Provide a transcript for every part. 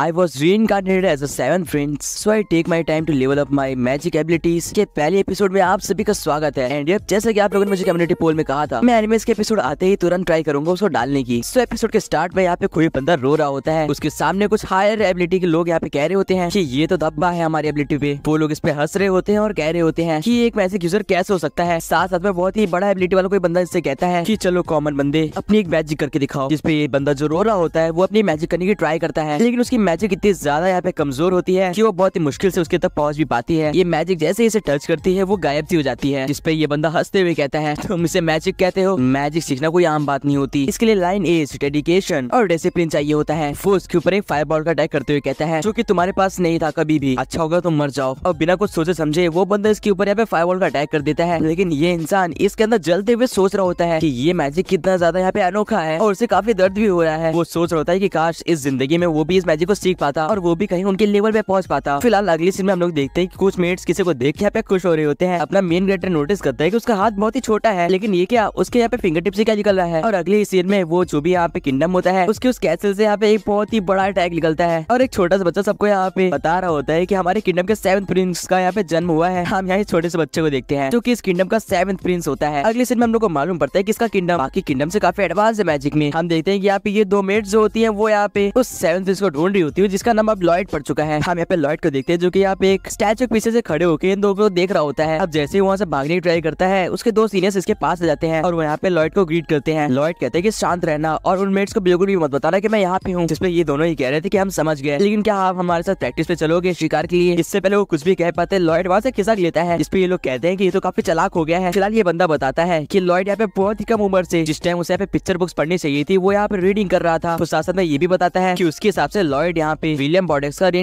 I was reincarnated as a seven friend so I take my time to level up my magic abilities के पहले episode में आप सभी का स्वागत है एंड जैसे कि आप लोगों ने मुझे कम्युनिटी पोल में कहा था मैं एनिमेस के एपिसोड आते ही तुरंत ट्राई करूंगा उसको डालने की सो so, एपिसोड के स्टार्ट में यहाँ पे कोई बंदा रो रहा होता है उसके सामने कुछ हायर एबिलिटी के लोग यहाँ पे कह रहे होते हैं की ये तो धब्बा है हमारी एबिलिटी पे वो लोग इस पे हंस रहे होते हैं और कह रहे होते हैं की एक मैजिक यूजर कैसे हो सकता है साथ साथ में बहुत ही बड़ा एबिलिटी वाला कोई बंदा इससे कहता है की चलो कॉमन बंदे अपनी एक मैजिक करके दिखाओ जिसपे ये बंदा जो रो रहा होता है वो अपनी मैजिक करने की ट्राई करता है लेकिन उसकी मैजिक इतनी ज्यादा यहाँ पे कमजोर होती है कि वो बहुत ही मुश्किल से उसके तक पहुंच भी पाती है ये मैजिक जैसे इसे टच करती है वो गायब सी हो जाती है जिसपे ये बंदा हंसते हुए कहता है तुम इसे मैजिक कहते हो मैजिक सीखना कोई आम बात नहीं होती इसके लिए लाइन एज डेडिकेशन और डिसिप्लिन चाहिए होता है वो उसके ऊपर एक फायर बॉल का अटैक करते हुए कहता है जो की तुम्हारे पास नहीं था कभी भी अच्छा होगा तुम मर जाओ और बिना कुछ सोचे समझे वो बंदा इसके ऊपर यहाँ पे फायर बॉल का अटैक कर देता है लेकिन ये इंसान इसके अंदर जलते हुए सोच रहा होता है की ये मैजिक कितना ज्यादा यहाँ पे अनोखा है और उसे काफी दर्द भी हो रहा है वो सोच रहा होता है की काश इस जिंदगी में वो भी इस मैजिक को सीख पाता और वो भी कहीं उनके लेवल पे पहुंच पाता फिलहाल अगली सीन में हम लोग देखते हैं कि कुछ मेट्स किसी को देख के यहाँ पे खुश हो रहे होते हैं अपना मेन कैरेक्टर नोटिस करता है कि उसका हाथ बहुत ही छोटा है लेकिन ये क्या उसके यहाँ पे फिंगर टिप से क्या निकल रहा है और अगले सीन में वो जो भी यहाँ पे किंगडम होता है उसके उस कैसल से यहाँ पे एक बहुत ही बड़ा अटैक निकलता है और एक छोटा सा बच्चा सबको यहाँ पे बता रहा होता है की हमारे किंगडम के सेवन प्रिंस का यहाँ पे जन्म हुआ है हम यहाँ छोटे से बच्चे को देखते हैं जो की इस किंगडम का सेवन प्रिंस होता है अगले सीन में हम लोग को मालूम पड़ता है की इसका किंगडम बाकी किंगडम से काफी एडवांस है मैजिक में हम देखते हैं की यहाँ पे ये दो मेट जो होती है वो यहाँ पे उस सेवन प्रिंस को ढूंढ भी होती है जिसका नाम अब लॉयड पड़ चुका है हम यहाँ पे लॉयड को देखते हैं जो की आप एक स्टैचू के पीछे से खड़े होकर इन दोनों को देख रहा होता है अब जैसे ही वहाँ से भागने की ट्राई करता है उसके दो सीनियर्स इसके पास आ जाते हैं और वो यहाँ पे लॉयड को ग्रीट करते हैं लॉयड कहते हैं की शांत रहना और उन मेट्स को बिल्कुल भी मत बताना की मैं यहाँ पे हूँ जिसपे ये दोनों ही कह रहे थे की हम समझ गए लेकिन क्या आप हमारे साथ प्रैक्टिस पे चलोगे शिकार के लिए इससे पहले वो कुछ भी कह पाते लॉयड वहाँ से खिसक लेता है जिसपे ये लोग कहते हैं की ये तो काफी चलाक हो गया है फिलहाल ये बंदा बताता है की लॉयड यहाँ पे बहुत ही कम उम्र से जिस टाइम उसे यहाँ पे पिक्चर बुक्स पढ़नी चाहिए थी वो यहाँ पे रीडिंग कर रहा था तो साथ साथ में ये भी बताता है की उसके हिसाब से लॉयड लॉयड यहाँ पे विलियम बॉडेक्स का री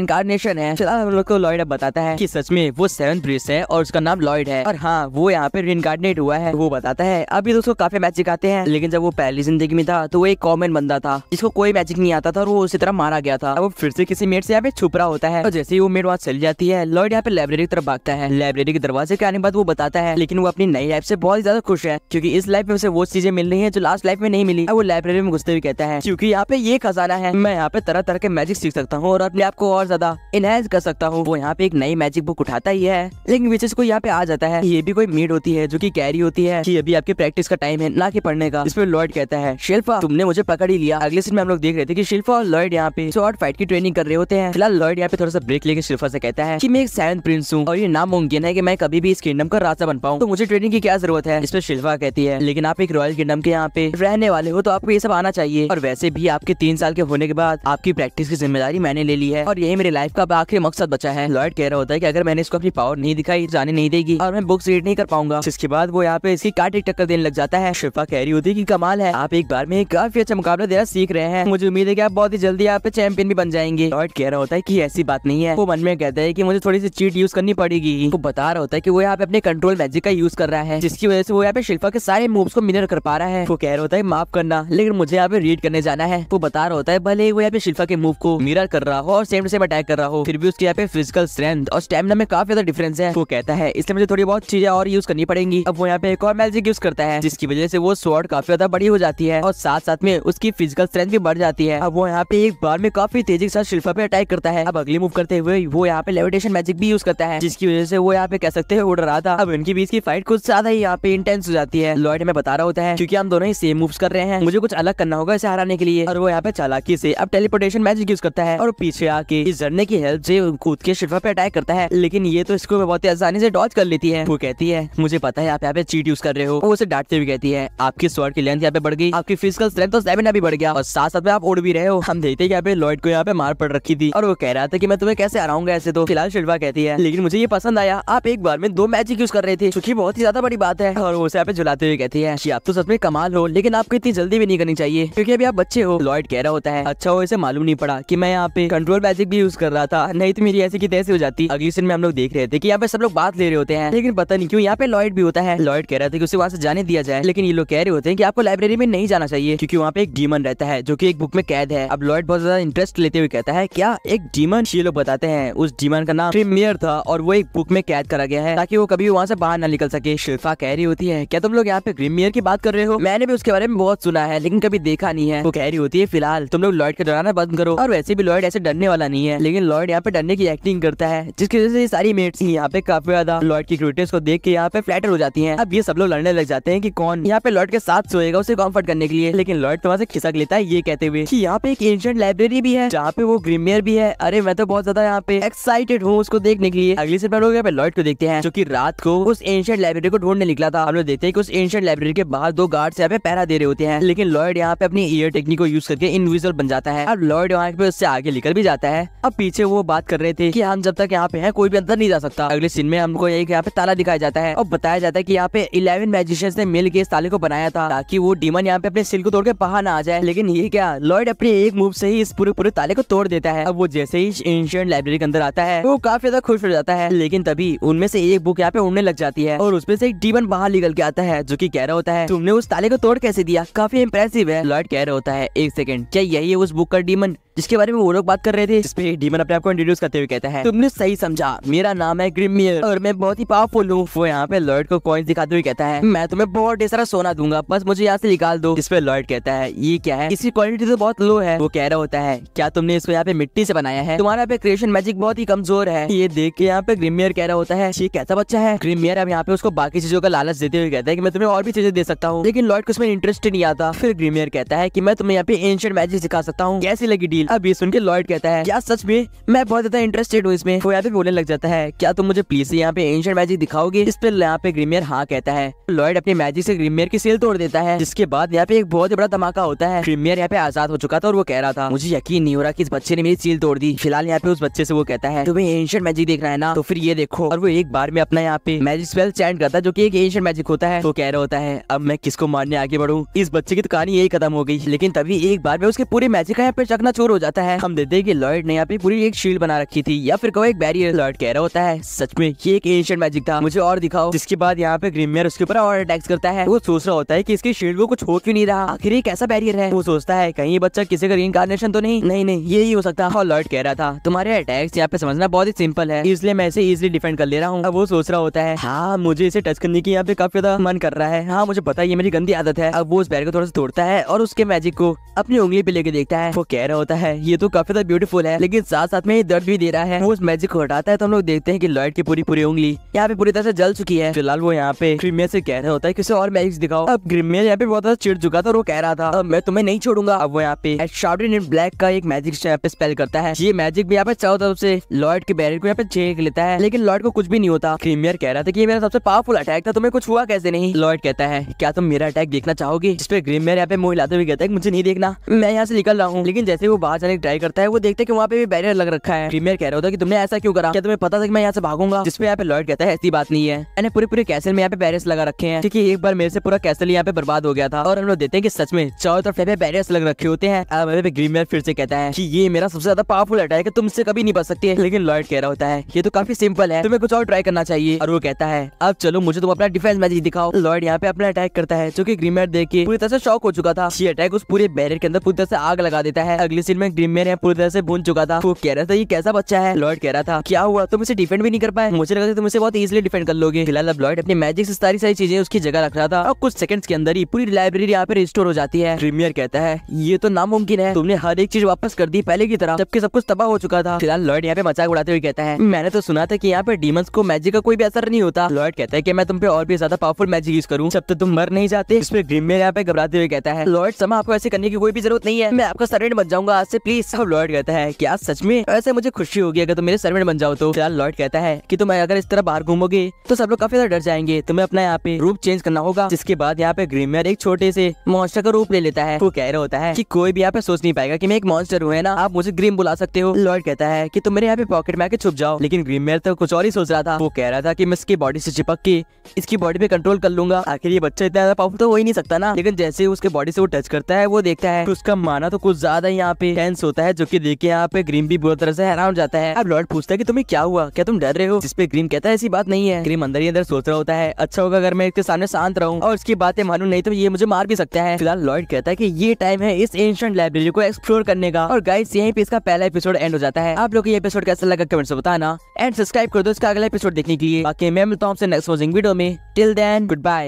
है फिलहाल हम लोग को लॉयड बताता है की सच में वो सेवन प्रीस है और उसका नाम लॉयड है और हाँ वो यहाँ पे री हुआ है वो बताता है अभी दोस्तों काफी मैच सिखाते हैं लेकिन जब वो पहली जिंदगी में था तो वो एक कॉमन बंदा था जिसको कोई मैजिक नहीं आता था और वो उसी तरह मारा गया था वो फिर से किसी मेट से यहाँ पे छुप रहा होता है और जैसे ही वो मेट वहाँ चल जाती है लॉयड यहाँ पे लाइब्रेरी की तरफ भागता है लाइब्रेरी के दरवाजे के आने बाद वो बताता है लेकिन वो अपनी नई लाइफ से बहुत ज्यादा खुश है क्योंकि इस लाइफ में उसे वो चीजें मिल रही है जो लास्ट लाइफ में नहीं मिली वो लाइब्रेरी में घुसते हुए कहता है क्योंकि यहाँ पे ये खजाना है मैं यहाँ पे तरह तरह के मैजिक चीज सीख सकता हूँ और अपने आप को और ज्यादा इनहेंस कर सकता हूँ वो यहाँ पे एक नई मैजिक बुक उठाता ही है लेकिन विचेस को यहाँ पे आ जाता है ये भी कोई मीड होती है जो की कैरी होती है की अभी आपकी प्रैक्टिस का टाइम है ना की पढ़ने का इसमें लॉर्ड कहता है शिल्पा तुमने मुझे पकड़ ही लिया अगले सीन में हम लोग देख रहे थे की शिल्पा और लॉर्ड यहाँ पे शॉर्ट फाइट की ट्रेनिंग कर रहे होते हैं फिलहाल लॉर्ड यहाँ पे थोड़ा सा ब्रेक लेके शिल्पा से कहता है की मैं एक सैन प्रिंस हूँ और ये नामुमकिन है की मैं कभी भी इस किंगडम का रास्ता बन पाऊँ तो मुझे ट्रेनिंग की क्या जरूरत है इसमें शिल्पा कहती है लेकिन आप एक रॉयल किंगडम के यहाँ पे रहने वाले हो तो आपको ये सब आना चाहिए और वैसे भी आपके तीन साल के होने के बाद आपकी प्रैक्टिस की जिम्मेदारी मैंने ले ली है और यही मेरे लाइफ का आखिरी मकसद बचा है लॉयड कह रहा होता है की अगर मैंने इसको अपनी पावर नहीं दिखाई जाने नहीं देगी और मैं बुक्स रीड नहीं कर पाऊंगा इसके बाद वो यहाँ पे इसकी काटे टक्कर देने लग जाता है शिफा कह रही होती है की कमाल है आप एक बार में काफी अच्छा मुकाबला देना सीख रहे हैं मुझे उम्मीद है की आप बहुत ही जल्दी यहाँ पे चैंपियन भी बन जाएंगे लॉयड कह रहा होता है की ऐसी बात नहीं है वो मन में कहता है की मुझे थोड़ी सी चीट यूज करनी पड़ेगी वो बता रहा होता है की वो यहाँ पे अपने कंट्रोल मैजिक का यूज कर रहा है जिसकी वजह से वो यहाँ पे शिल्पा के सारे मूव्स को मिनर कर पा रहा है वो कह रहा होता है माफ करना लेकिन मुझे यहाँ पे रीड करने जाना है वो बता रहा होता है भले वो यहाँ पे शिल्पा के मूव को मिरर कर रहा हो और सेम टू सेम अटैक कर रहा हो फिर भी उसके यहाँ पे फिजिकल स्ट्रेंथ और स्टेमिना में काफी ज्यादा डिफरेंस है वो कहता है इसलिए मुझे थोड़ी बहुत चीजें और यूज करनी पड़ेंगी अब वो यहाँ पे एक और मैजिक यूज करता है जिसकी वजह से वो स्वॉर्ड काफी ज्यादा बड़ी हो जाती है और साथ साथ में उसकी फिजिकल स्ट्रेंथ भी बढ़ जाती है अब वो यहाँ पे एक बार में काफी तेजी के साथ शिल्पा पे अटैक करता है अब अगली मूव करते हुए वो यहाँ पे लेविटेशन मैजिक भी यूज करता है जिसकी वजह से वो यहाँ पे कह सकते हैं उड़ रहा था अब इनके बीच की फाइट कुछ ज्यादा ही यहाँ पे इंटेंस हो जाती है लॉयड में बता रहा होता है क्योंकि हम दोनों ही सेम मूव्स कर रहे हैं मुझे कुछ अलग करना होगा इसे हराने के लिए और वो यहाँ पे चालाकी से अब टेलीपोर्टेशन मैजिक यूज करता है और पीछे आके इस झरने की हेल्प से कूद के शिफा पे अटैक करता है लेकिन ये तो इसको बहुत ही आसानी से डॉच कर लेती है वो कहती है मुझे पता है आप यहाँ पे चीट यूज कर रहे हो वो उसे डांटते हुए कहती है आपकी स्वर की लेंथ यहाँ पे बढ़ गई आपकी फिजिकल स्ट्रेंथ और स्टेमिना भी बढ़ गया और साथ साथ में आप उड़ भी रहे हो हम देखते यहाँ पे लॉयड को यहाँ पे मार पड़ रखी थी और वो कह रहा था की मैं तुम्हें कैसे हराऊंगा ऐसे तो फिलहाल शिल्पा कहती है लेकिन मुझे ये पसंद आया आप एक बार में दो मैजिक यूज कर रहे थे जो बहुत ही ज्यादा बड़ी बात है और उसे यहाँ पे जुलाते हुए कहती है आप तो सच में कमाल हो लेकिन आपको इतनी जल्दी भी नहीं करनी चाहिए क्योंकि अभी आप बच्चे हो लॉयड कह रहा होता है अच्छा हो इसे मालूम नहीं पड़ा कि मैं यहाँ पे कंट्रोल मैजिक भी यूज कर रहा था नहीं तो मेरी ऐसी की तैसे हो जाती अगली सीन में हम लोग देख रहे थे की यहाँ पे सब लोग बात ले रहे होते हैं लेकिन पता नहीं क्यों यहाँ पे लॉयड भी होता है लॉयड कह रहा था कि उसे वहाँ से जाने दिया जाए लेकिन ये लोग कह रहे होते हैं कि आपको लाइब्रेरी में नहीं जाना चाहिए क्योंकि वहाँ पे एक डीमन रहता है जो की एक बुक में कैद है अब लॉयड बहुत ज्यादा इंटरेस्ट लेते हुए कहता है क्या एक डीमन ये लोग बताते हैं उस डीमन का नाम मेयर था और वो एक बुक में कैद करा गया है ताकि वो कभी वहाँ से बाहर ना निकल सके शिल्फा कह रही होती है क्या तुम लोग यहाँ पे प्रीमियर की बात कर रहे हो मैंने भी उसके बारे में बहुत सुना है लेकिन कभी देखा नहीं है वो कह रही होती है फिलहाल तुम लोग लॉयड का डराना बंद करो और वैसे वैसे भी लॉयड ऐसे डरने वाला नहीं है लेकिन लॉयड यहाँ पे डरने की एक्टिंग करता है जिसकी वजह से ये सारी मेट्स यहाँ पे काफी ज्यादा लॉयड की क्रिटेस को देख के यहाँ पे फ्लैटर हो जाती है अब ये सब लोग लड़ने लग जाते हैं की कौन यहाँ पे लॉयड के साथ सोएगा उसे कॉम्फर्ट करने के लिए लेकिन लॉयड तो वहाँ से खिसक लेता है ये कहते हुए की यहाँ पे एक एंशियंट लाइब्रेरी भी है जहाँ पे वो ग्रीमियर भी है अरे मैं तो बहुत ज्यादा यहाँ पे एक्साइटेड हूँ उसको देखने के लिए अगली से लोग यहाँ पे लॉयड को देखते हैं जो की रात को उस एंशियंट लाइब्रेरी को ढूंढने निकला था हम लोग देखते हैं कि उस एंशियंट लाइब्रेरी के बाहर दो गार्ड्स यहाँ पे पहरा दे रहे होते हैं लेकिन लॉयड यहाँ पे अपनी ईयर टेक्निक को यूज करके इनविजल बन जाता है अब लॉयड यहाँ पे वे उससे आगे निकल भी जाता है अब पीछे वो बात कर रहे थे की हम जब तक यहाँ पे है कोई भी अंदर नहीं जा सकता अगले सीन में हमको एक यहाँ पे ताला दिखाया जाता है और बताया जाता है की यहाँ पे इलेवन मैजिशियंस ने मिल के इस ताले को बनाया था ताकि वो डीमन यहाँ पे अपने सिल को तोड़ के बाहर ना आ जाए लेकिन ये क्या लॉर्ड अपने एक मूव से ही इस पूरे पूरे ताले को तोड़ देता है अब वो जैसे ही एंशियंट लाइब्रेरी के अंदर आता है वो काफी ज्यादा खुश हो जाता है लेकिन तभी उनमें से एक बुक यहाँ पे उड़ने लग जाती है और उसमें से एक डीमन बाहर निकल के आता है जो की कह रहा होता है तुमने उस ताले को तोड़ कैसे दिया काफी इम्प्रेसिव है लॉर्ड कह रहा होता है एक सेकेंड क्या यही है उस बुक का डीमन जिसके बारे में वो लोग बात कर रहे थे जिसपे डीमन अपने आप को इंट्रोड्यूस करते हुए कहता है तुमने सही समझा मेरा नाम है ग्रिमियर और मैं बहुत ही पावरफुल हूँ वो यहाँ पे लॉर्ड को कॉइन्स दिखाते हुए कहता है मैं तुम्हें बहुत ढेर सारा सोना दूंगा बस मुझे यहाँ से निकाल दो इस पे लॉर्ड कहता है ये क्या है इसकी क्वालिटी तो बहुत लो है वो कह रहा होता है क्या तुमने इसको यहाँ पे मिट्टी से बनाया है तुम्हारा यहाँ पे क्रिएशन मैजिक बहुत ही कमजोर है ये देख के यहाँ पे ग्रिमियर कह रहा होता है ये कैसा बच्चा है ग्रिमियर अब यहाँ पे उसको बाकी चीजों का लालच देते हुए कहता है की मैं तुम्हें और भी चीजें दे सकता हूँ लेकिन लॉर्ड को उसमें इंटरेस्ट नहीं आता फिर ग्रिमियर कहता है की मैं तुम्हें यहाँ पे एंशियंट मैजिक सिखा सकता हूँ कैसी लगी डील अब ये सुन के लॉयड कहता है क्या सच में मैं बहुत ज्यादा इंटरेस्टेड हूँ इसमें वो यहाँ पे बोलने लग जाता है क्या तुम मुझे प्लीज यहाँ पे एंशियंट मैजिक दिखाओगे इस पर यहाँ पे ग्रीमियर हाँ कहता है लॉयड अपने मैजिक से ग्रीमियर की सेल तोड़ देता है जिसके बाद यहाँ पे एक बहुत ही बड़ा धमाका होता है ग्रीमियर यहाँ पे आजाद हो चुका था और वो कह रहा था मुझे यकीन नहीं हो रहा की इस बच्चे ने मेरी सील तोड़ दी फिलहाल यहाँ पे उस बच्चे से वो कहता है तुम्हें एंशियंट मैजिक देख रहा है ना तो फिर ये देखो और वो एक बार में अपना यहाँ पे मैजिक स्पेल चैंड करता है जो की एक एंशियंट मैजिक होता है वो कह रहा होता है अब मैं किसको मारने आगे बढ़ू इस बच्चे की तो कहानी यही खत्म हो गई लेकिन तभी एक बार में उसके पूरे मैजिक का यहाँ पे चकना चोर हो जाता है हम देते हैं कि लॉयड ने यहाँ पे पूरी एक शील्ड बना रखी थी या फिर कहो एक बैरियर लॉयड कह रहा होता है सच में ये एक एंशियंट मैजिक था मुझे और दिखाओ जिसके बाद यहाँ पे ग्रीमियर उसके ऊपर और अटैक्स करता है वो सोच रहा होता है की इसकी शील्ड को कुछ हो क्यों नहीं रहा आखिर ये कैसा बैरियर है वो सोचता है कहीं बच्चा किसी का रिंकारनेशन तो नहीं नहीं ये ही हो सकता और हाँ, लॉयड कह रहा था तुम्हारे अटैक्स यहाँ पे समझना बहुत ही सिंपल है इसलिए मैं इसे इजिली डिफेंड कर ले रहा हूँ वो सोच रहा होता है हाँ मुझे इसे टच करने की यहाँ पे काफी ज्यादा मन कर रहा है हाँ मुझे पता है ये मेरी गंदी आदत है अब वो उस बैर को थोड़ा सा तोड़ता है और उसके मैजिक को अपनी उंगली पे लेके देखता है वो कह रहा होता है है ये तो काफी ज्यादा ब्यूटीफुल है लेकिन साथ साथ में दर्द भी दे रहा है वो उस मैजिक को हटाता है तो हम लोग देखते हैं की लॉयड की पूरी पूरी उंगली यहाँ पे पूरी तरह से जल चुकी है फिलहाल वो यहाँ पे ग्रिमियर से कह रहे होता है किसी और मैजिक दिखाओ अब ग्रिमियर यहाँ पे बहुत ज्यादा चिड़ चुका था और वो कह रहा था मैं तुम्हें नहीं छोड़ूंगा अब वो यहाँ पे शाउटेड इन ब्लैक का एक मैजिक यहाँ पे स्पेल करता है ये मैजिक भी यहाँ पे चारों तरफ से लॉयड के बैरियर को यहाँ पे छेक लेता है लेकिन लॉयड को कुछ भी नहीं होता क्रीमियर कह रहा था कि ये मेरा सबसे पावरफुल अटैक था तुम्हें कुछ हुआ कैसे नहीं लॉयड कहता है क्या तुम मेरा अटैक देखना चाहोगे जिसपे ग्रीमियर यहाँ पे मुंह हिलाते हुए कहता है मुझे नहीं देखना मैं यहाँ से निकल रहा हूँ लेकिन जैसे वो बाहर जाने की ट्राई करता है वो देखते हैं कि वहाँ पे भी बैरियर लग रखा है प्रीमियर कह रहा होता कि तुमने ऐसा क्यों करा क्या तुम्हें पता था कि मैं यहाँ से भागूंगा जिसपे यहाँ पे लॉर्ड कहता है ऐसी बात नहीं है मैंने पूरे पूरे कैसल में यहाँ पे बैरियर लगा रखे हैं क्योंकि एक बार मेरे से पूरा कैसल यहाँ पे बर्बाद हो गया था और हम लोग देते हैं कि सच में चारों तरफ यहाँ पे बैरियर लग रखे होते हैं अब ग्रीमियर फिर से कहता है की ये मेरा सबसे ज्यादा पावरफुल अटैक है तुमसे कभी नहीं बच सकती है लेकिन लॉर्ड कह रहा होता है ये तो काफी सिंपल है तुम्हें कुछ और ट्राई करना चाहिए और वो कहता है अब चलो मुझे तुम अपना डिफेंस मैच दिखाओ लॉर्ड यहाँ पे अपना अटैक करता है जो की ग्रीमियर देख के पूरी तरह से शॉक हो चुका था अटैक उस पूरे बैरियर के अंदर पूरी तरह से आग लगा देता है अगली फिर मैं ग्रीमियर पूरी तरह से भून चुका था वो कह रहा था ये कैसा बच्चा है लॉर्ड कह रहा था क्या हुआ तुम इसे डिफेंड भी नहीं कर पाए मुझे लगा था तुम इसे बहुत इजिली डिफेंड कर लोगे फिलहाल अब लॉर्ड अपनी मैजिक से सारी सारी चीजें उसकी जगह रख रहा था और कुछ सेकंड के अंदर ही पूरी लाइब्रेरी यहाँ पे रिस्टोर हो जाती है ग्रीमियर कहता है ये तो नामुमकिन है तुमने हर एक चीज वापस कर दी पहले की तरह जबकि सब कुछ तबाह हो चुका था फिलहाल लॉर्ड यहाँ पे मजाक उड़ाते हुए कहता है मैंने तो सुना था की यहाँ पे डीमंस को मैजिक का कोई भी असर नहीं होता लॉर्ड कहता है की मैं तुम पे और भी ज्यादा पावरफुल मैजिक यूज करूँ जब तो तुम मर नहीं जाते इस पर ग्रीमियर यहाँ पे घबराते हुए कहता है लॉर्ड समा आपको ऐसे करने की कोई भी जरूरत नहीं है मैं आपका सरेंड बच जाऊंगा बात से प्लीज सब लॉर्ड कहता है कि आज सच में ऐसे मुझे खुशी होगी अगर तुम मेरे सर्वेंट बन जाओ तो फिलहाल तो लॉर्ड कहता है की तुम अगर इस तरह बाहर घूमोगे तो सब लोग काफी ज्यादा डर जाएंगे तुम्हें अपना यहाँ पे रूप चेंज करना होगा जिसके बाद यहाँ पे ग्रीमियर एक छोटे से मॉन्स्टर का रूप ले लेता है वो कह रहा होता है की कोई भी यहाँ पे सोच नहीं पाएगा की मैं एक मॉन्स्टर हूँ ना आप मुझे ग्रीम बुला सकते हो लॉर्ड कहता है की तुम मेरे यहाँ पे पॉकेट में आके छुप जाओ लेकिन ग्रीमियर तो कुछ और ही सोच रहा था वो कह रहा था की मैं इसकी बॉडी से चिपक के इसकी बॉडी पे कंट्रोल कर लूंगा आखिर ये बच्चा इतना पावरफुल तो हो ही नहीं सकता ना लेकिन जैसे उसके बॉडी से वो टच करता है वो देखता है उसका माना तो कुछ ज्यादा यहाँ पे इंटेंस होता है जो की देखिए यहाँ पे ग्रीम भी बुरी तरह से हैरान जाता है अब लॉर्ड पूछता है की तुम्हें क्या हुआ क्या तुम डर रहे हो जिसपे ग्रीम कहता है ऐसी बात नहीं है ग्रीम अंदर ही अंदर सोच रहा होता है अच्छा होगा अगर मैं इसके सामने शांत रहूँ और उसकी बातें मालूम नहीं तो ये मुझे मार भी सकता है फिलहाल लॉर्ड कहता है की ये टाइम है इस एंशियंट लाइब्रेरी को एक्सप्लोर करने का और गाइस यही पे इसका पहला एपिसोड एंड हो जाता है आप लोग ये एपिसोड कैसा लगा कमेंट से बताना एंड सब्सक्राइब कर दो इसका अगला एपिसोड देखने के लिए बाकी मैं मिलता हूँ नेक्स्ट वॉचिंग वीडियो में टिल देन गुड बाय